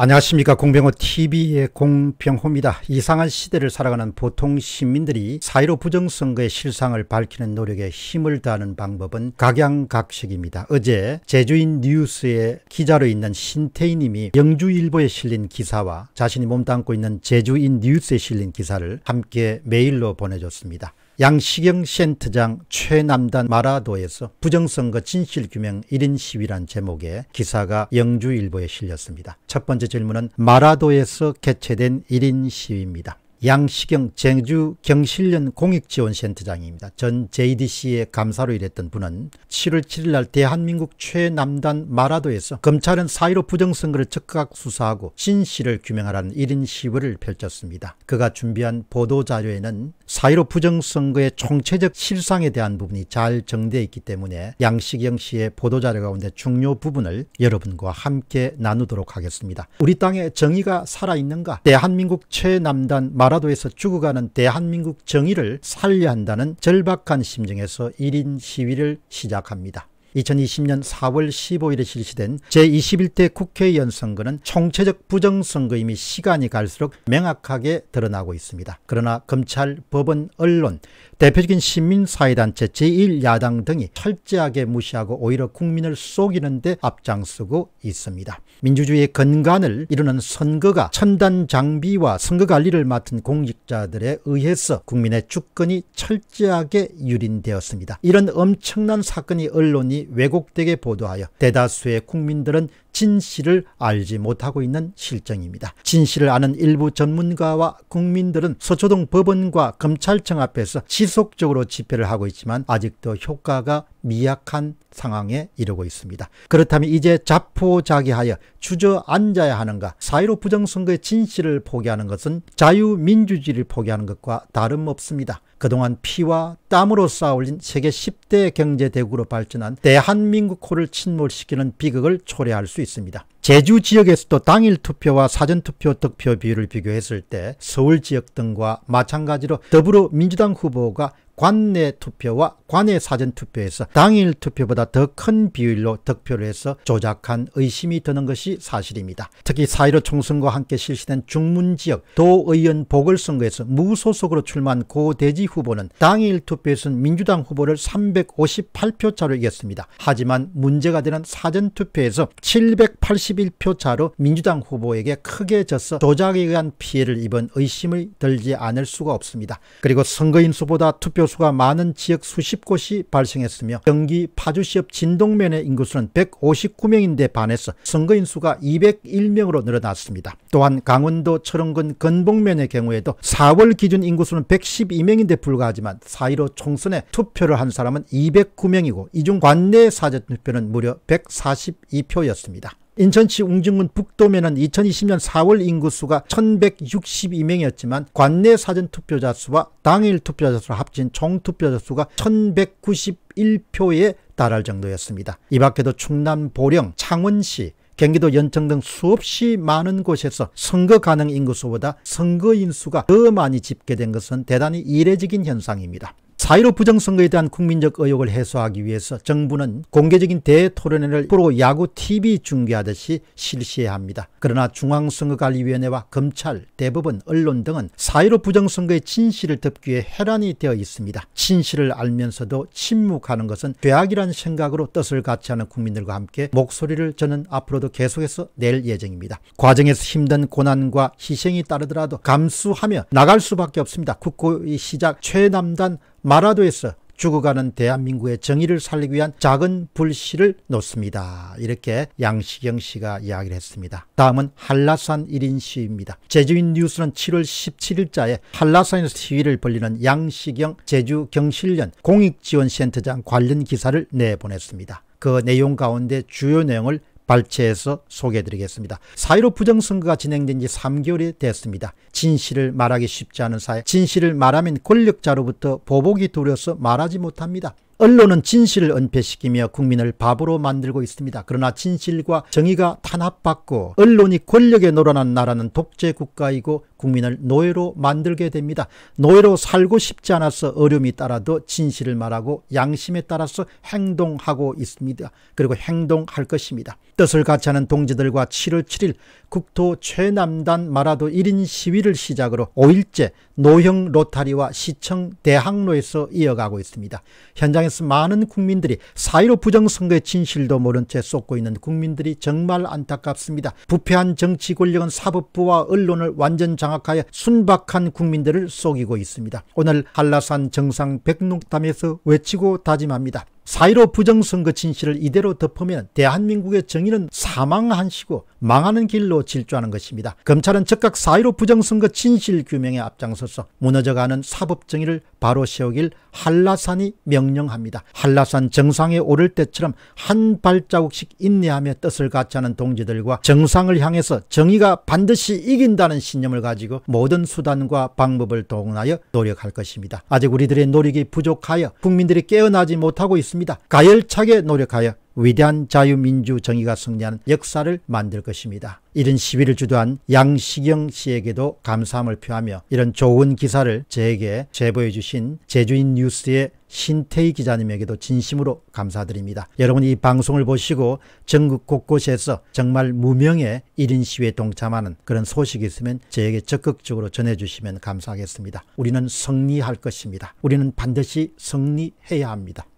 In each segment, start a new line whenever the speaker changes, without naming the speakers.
안녕하십니까 공병호 TV의 공병호입니다. 이상한 시대를 살아가는 보통 시민들이 사이로 부정선거의 실상을 밝히는 노력에 힘을 다하는 방법은 각양각색입니다. 어제 제주인 뉴스에 기자로 있는 신태희님이 영주일보에 실린 기사와 자신이 몸담고 있는 제주인 뉴스에 실린 기사를 함께 메일로 보내줬습니다. 양시경 센터장 최남단 마라도에서 부정선거 진실규명 1인 시위란 제목의 기사가 영주일보에 실렸습니다. 첫 번째 질문은 마라도에서 개최된 1인 시위입니다. 양시경 제주 경실련 공익지원센터장입니다. 전 JDC의 감사로 일했던 분은 7월 7일 날 대한민국 최남단 마라도에서 검찰은 사1로 부정선거를 즉각 수사하고 진실을 규명하라는 1인 시위를 펼쳤습니다. 그가 준비한 보도자료에는 사1로 부정선거의 총체적 실상에 대한 부분이 잘 정리되어 있기 때문에 양식영 씨의 보도자료 가운데 중요 부분을 여러분과 함께 나누도록 하겠습니다. 우리 땅에 정의가 살아있는가? 대한민국 최남단 마라도에서 죽어가는 대한민국 정의를 살려 한다는 절박한 심정에서 1인 시위를 시작합니다. 2020년 4월 15일에 실시된 제21대 국회의원 선거는 총체적 부정선거임이 시간이 갈수록 명확하게 드러나고 있습니다. 그러나 검찰, 법원, 언론, 대표적인 시민사회단체 제1야당 등이 철저하게 무시하고 오히려 국민을 속이는 데 앞장서고 있습니다. 민주주의의 근간을 이루는 선거가 첨단 장비와 선거관리를 맡은 공직자들에 의해서 국민의 주권이 철저하게 유린되었습니다. 이런 엄청난 사건이 언론이 왜곡되게 보도하여 대다수의 국민들은 진실을 알지 못하고 있는 실정입니다. 진실을 아는 일부 전문가와 국민들은 서초동 법원과 검찰청 앞에서 지속적으로 집회를 하고 있지만 아직도 효과가 미약한 상황에 이르고 있습니다. 그렇다면 이제 자포자기하여 주저앉아야 하는가? 사이로 부정선거의 진실을 포기하는 것은 자유민주주의를 포기하는 것과 다름없습니다. 그동안 피와 땀으로 쌓아올린 세계 10대 경제대국으로 발전한 대한민국호를 침몰시키는 비극을 초래할 수 있습니다. 있습니다. 제주 지역에서도 당일 투표와 사전투표 득표 비율을 비교했을 때 서울 지역 등과 마찬가지로 더불어민주당 후보가 관내 투표와 관내 사전 투표에서 당일 투표보다 더 큰 비율로 득표를 해서 조작한 의심이 드는 것이 사실입니다. 특히 4.15 총선과 함께 실시된 중문지역 도의원 보궐선거에서 무소속으로 출마한 고대지 후보는 당일 투표에서는 민주당 후보를 358표 차로 이겼습니다. 하지만 문제가 되는 사전 투표에서 781표 차로 민주당 후보에게 크게 져서 조작에 의한 피해를 입은 의심을 들지 않을 수가 없습니다. 그리고 선거인수보다 투표 인 교수가 많은 지역 수십 곳이 발생했으며 경기 파주시업 진동면의 인구수는 159명인데 반해서 선거인 수가 201명으로 늘어났습니다. 또한 강원도 철원군 건봉면의 경우에도 4월 기준 인구수는 112명인데 불과하지만 4.15 총선에 투표를 한 사람은 209명이고 이 중 관내 사전투표는 무려 142표였습니다. 인천시 웅진군 북도면은 2020년 4월 인구수가 1162명이었지만 관내 사전투표자 수와 당일 투표자 수를 합친 총투표자 수가 1191표에 달할 정도였습니다. 이 밖에도 충남 보령, 창원시, 경기도 연천 등 수없이 많은 곳에서 선거 가능 인구수보다 선거인 수가 더 많이 집계된 것은 대단히 이례적인 현상입니다. 4.15 부정선거에 대한 국민적 의혹을 해소하기 위해서 정부는 공개적인 대토론회를 프로 야구 TV 중계하듯이 실시해야 합니다. 그러나 중앙선거관리위원회와 검찰, 대법원, 언론 등은 4.15 부정선거의 진실을 덮기 위해 해란이 되어 있습니다. 진실을 알면서도 침묵하는 것은 죄악이란 생각으로 뜻을 같이 하는 국민들과 함께 목소리를 저는 앞으로도 계속해서 낼 예정입니다. 과정에서 힘든 고난과 희생이 따르더라도 감수하며 나갈 수밖에 없습니다. 국고의 시작 최남단 마라도에서 죽어가는 대한민국의 정의를 살리기 위한 작은 불씨를 놓습니다. 이렇게 양시경 씨가 이야기를 했습니다. 다음은 한라산 1인 시위입니다. 제주인 뉴스는 7월 17일자에 한라산에서 시위를 벌리는 양시경 제주 경실련 공익지원센터장 관련 기사를 내보냈습니다. 그 내용 가운데 주요 내용을 발췌해서 소개해드리겠습니다. 사이로 부정선거가 진행된 지 3개월이 됐습니다. 진실을 말하기 쉽지 않은 사회, 진실을 말하면 권력자로부터 보복이 두려워서 말하지 못합니다. 언론은 진실을 은폐시키며 국민을 바보로 만들고 있습니다. 그러나 진실과 정의가 탄압받고 언론이 권력에 놀아난 나라는 독재 국가이고 국민을 노예로 만들게 됩니다. 노예로 살고 싶지 않아서 어려움이 따라도 진실을 말하고 양심에 따라서 행동하고 있습니다. 그리고 행동할 것입니다. 뜻을 같이 하는 동지들과 7월 7일 국토 최남단 마라도 1인 시위를 시작으로 5일째 노형 로타리와 시청 대학로에서 이어가고 있습니다. 현장에 세상에서 많은 국민들이 사이로 부정선거의 진실도 모른 채 쏟고 있는 국민들이 정말 안타깝습니다. 부패한 정치 권력은 사법부와 언론을 완전 장악하여 순박한 국민들을 속이고 있습니다. 오늘 한라산 정상 백록담에서 외치고 다짐합니다. 사이로 부정선거 진실을 이대로 덮으면 대한민국의 정의는 사망한 시고 망하는 길로 질주하는 것입니다. 검찰은 즉각 사이로 부정선거 진실 규명에 앞장서서 무너져가는 사법정의를 바로 세우길 한라산이 명령합니다. 한라산 정상에 오를 때처럼 한 발자국씩 인내하며 뜻을 같이 하는 동지들과 정상을 향해서 정의가 반드시 이긴다는 신념을 가지고 모든 수단과 방법을 동원하여 노력할 것입니다. 아직 우리들의 노력이 부족하여 국민들이 깨어나지 못하고 있습니다. 않습니다. 가열차게 노력하여 위대한 자유민주 정의가 승리하는 역사를 만들 것입니다. 이런 시위를 주도한 양시경 씨에게도 감사함을 표하며 이런 좋은 기사를 저에게 제보해 주신 제주인 뉴스의 신태희 기자님에게도 진심으로 감사드립니다. 여러분이 방송을 보시고 전국 곳곳에서 정말 무명의 1인 시위에 동참하는 그런 소식이 있으면 저에게 적극적으로 전해주시면 감사하겠습니다. 우리는 승리할 것입니다. 우리는 반드시 승리해야 합니다.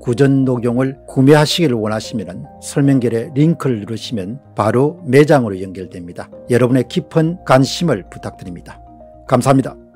구전독용을 구매하시기를 원하시면 설명글에 링크를 누르시면 바로 매장으로 연결됩니다. 여러분의 깊은 관심을 부탁드립니다. 감사합니다.